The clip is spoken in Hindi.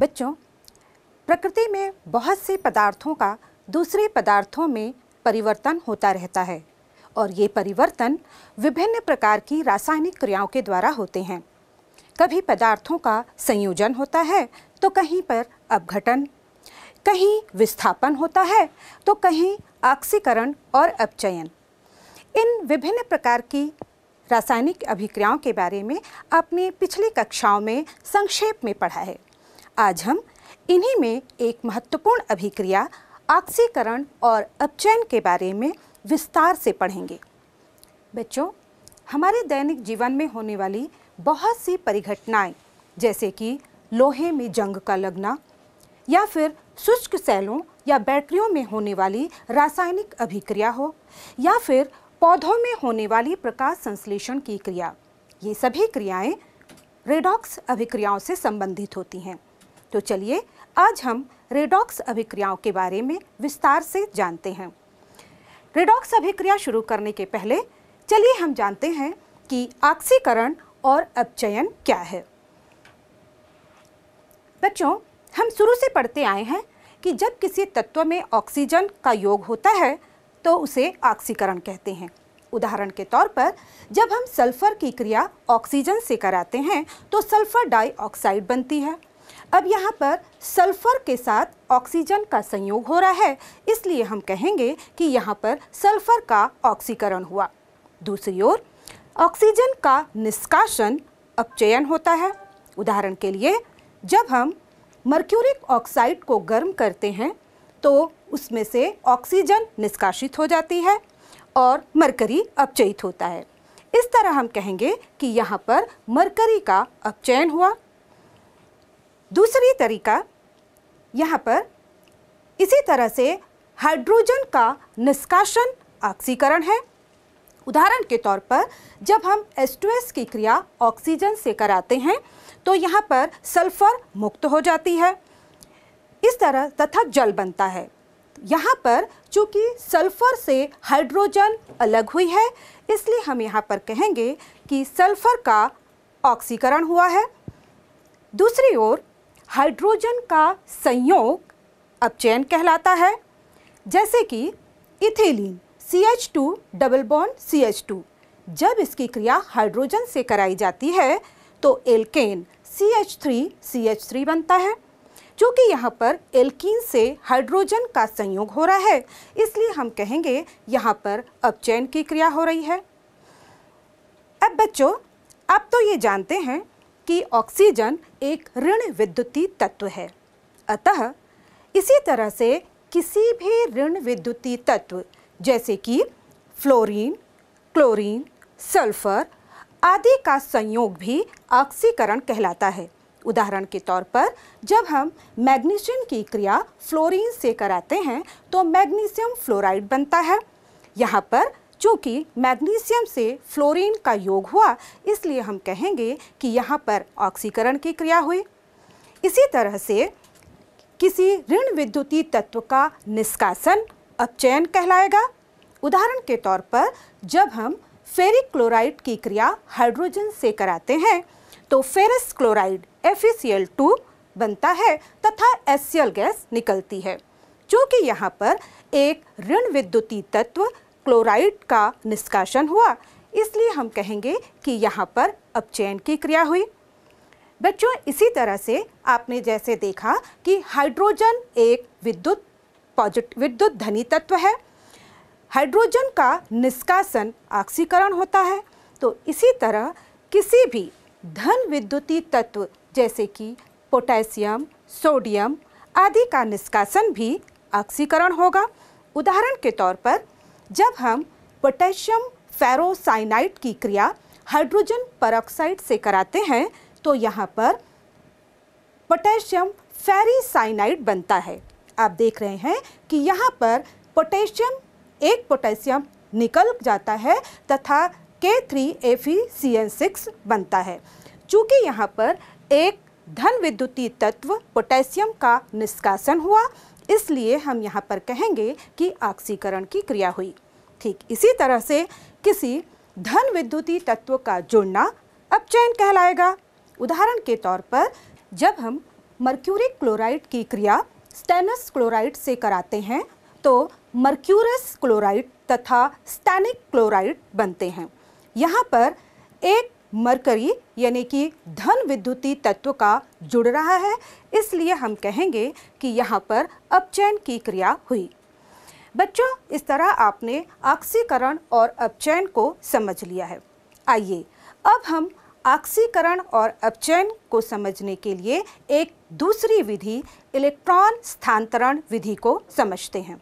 बच्चों प्रकृति में बहुत से पदार्थों का दूसरे पदार्थों में परिवर्तन होता रहता है और ये परिवर्तन विभिन्न प्रकार की रासायनिक क्रियाओं के द्वारा होते हैं कभी पदार्थों का संयोजन होता है तो कहीं पर अपघटन कहीं विस्थापन होता है तो कहीं आक्सीकरण और अपचयन इन विभिन्न प्रकार की रासायनिक अभिक्रियाओं के बारे में आपने पिछली कक्षाओं में संक्षेप में पढ़ा है आज हम इन्हीं में एक महत्वपूर्ण अभिक्रिया ऑक्सीकरण और अपचयन के बारे में विस्तार से पढ़ेंगे बच्चों हमारे दैनिक जीवन में होने वाली बहुत सी परिघटनाएं जैसे कि लोहे में जंग का लगना या फिर शुष्क सेलों या बैटरियों में होने वाली रासायनिक अभिक्रिया हो या फिर पौधों में होने वाली प्रकाश संश्लेषण की क्रिया ये सभी क्रियाएं रेडॉक्स अभिक्रियाओं से संबंधित होती हैं तो चलिए आज हम रेडॉक्स अभिक्रियाओं के बारे में विस्तार से जानते हैं रेडॉक्स अभिक्रिया शुरू करने के पहले चलिए हम जानते हैं कि आक्सीकरण और अपचयन क्या है बच्चों हम शुरू से पढ़ते आए हैं कि जब किसी तत्व में ऑक्सीजन का योग होता है तो उसे ऑक्सीकरण कहते हैं उदाहरण के तौर पर जब हम सल्फर की क्रिया ऑक्सीजन से कराते हैं तो सल्फर डाइऑक्साइड बनती है अब यहाँ पर सल्फर के साथ ऑक्सीजन का संयोग हो रहा है इसलिए हम कहेंगे कि यहाँ पर सल्फर का ऑक्सीकरण हुआ दूसरी ओर ऑक्सीजन का निष्कासन अपचयन होता है उदाहरण के लिए जब हम मर्क्यूरिक ऑक्साइड को गर्म करते हैं तो उसमें से ऑक्सीजन निष्कासित हो जाती है और मरकरी अपचयित होता है इस तरह हम कहेंगे कि यहाँ पर मरकरी का अपचयन हुआ दूसरी तरीका यहाँ पर इसी तरह से हाइड्रोजन का निष्कासन ऑक्सीकरण है उदाहरण के तौर पर जब हम एस की क्रिया ऑक्सीजन से कराते हैं तो यहाँ पर सल्फर मुक्त हो जाती है इस तरह तथा जल बनता है यहाँ पर चूँकि सल्फर से हाइड्रोजन अलग हुई है इसलिए हम यहाँ पर कहेंगे कि सल्फर का ऑक्सीकरण हुआ है दूसरी ओर हाइड्रोजन का संयोग अपचयन कहलाता है जैसे कि ethylene C H two double bond C H two जब इसकी क्रिया हाइड्रोजन से कराई जाती है तो alkane C H three C H three बनता है चूँकि यहाँ पर एल्कीन से हाइड्रोजन का संयोग हो रहा है इसलिए हम कहेंगे यहाँ पर अपचयन की क्रिया हो रही है अब बच्चों आप तो ये जानते हैं कि ऑक्सीजन एक ऋण विद्युती तत्व है अतः इसी तरह से किसी भी ऋण विद्युती तत्व जैसे कि फ्लोरीन क्लोरीन सल्फर आदि का संयोग भी ऑक्सीकरण कहलाता है उदाहरण के तौर पर जब हम मैग्नीशियम की क्रिया फ्लोरीन से कराते हैं तो मैग्नीशियम फ्लोराइड बनता है यहाँ पर चूँकि मैग्नीशियम से फ्लोरीन का योग हुआ इसलिए हम कहेंगे कि यहाँ पर ऑक्सीकरण की क्रिया हुई इसी तरह से किसी ऋण विद्युतीय तत्व का निष्कासन अपचयन कहलाएगा उदाहरण के तौर पर जब हम फेरिक क्लोराइड की क्रिया हाइड्रोजन से कराते हैं तो फेरस क्लोराइड FeCl2 बनता है तथा एस गैस निकलती है चूँकि यहाँ पर एक ऋण विद्युतीय तत्व क्लोराइड का निष्कासन हुआ इसलिए हम कहेंगे कि यहाँ पर अपचयन की क्रिया हुई बच्चों इसी तरह से आपने जैसे देखा कि हाइड्रोजन एक विद्युत पॉजिटिव विद्युत धनी तत्व है हाइड्रोजन का निष्कासन ऑक्सीकरण होता है तो इसी तरह किसी भी धन विद्युती तत्व जैसे कि पोटेशियम सोडियम आदि का निष्कासन भी ऑक्सीकरण होगा उदाहरण के तौर पर जब हम पोटेशियम फेरोसाइनाइड की क्रिया हाइड्रोजन परऑक्साइड से कराते हैं तो यहाँ पर पोटेशियम फेरीसाइनाइड बनता है आप देख रहे हैं कि यहाँ पर पोटेशियम एक पोटेशियम निकल जाता है तथा के थ्री सिक्स बनता है चूँकि यहाँ पर एक धन विद्युतीय तत्व पोटेशियम का निष्कासन हुआ इसलिए हम यहाँ पर कहेंगे कि ऑक्सीकरण की क्रिया हुई ठीक इसी तरह से किसी धन विद्युती तत्व का जुड़ना अपचयन कहलाएगा उदाहरण के तौर पर जब हम मर्क्यूरिक क्लोराइड की क्रिया स्टेनस क्लोराइड से कराते हैं तो मर्क्यूरस क्लोराइड तथा स्टैनिक क्लोराइड बनते हैं यहाँ पर एक मरकरी यानी कि धन विद्युती तत्व का जुड़ रहा है इसलिए हम कहेंगे कि यहाँ पर अपचयन की क्रिया हुई बच्चों इस तरह आपने ऑक्सीकरण और अपचयन को समझ लिया है आइए अब हम ऑक्सीकरण और अपचयन को समझने के लिए एक दूसरी विधि इलेक्ट्रॉन स्थानांतरण विधि को समझते हैं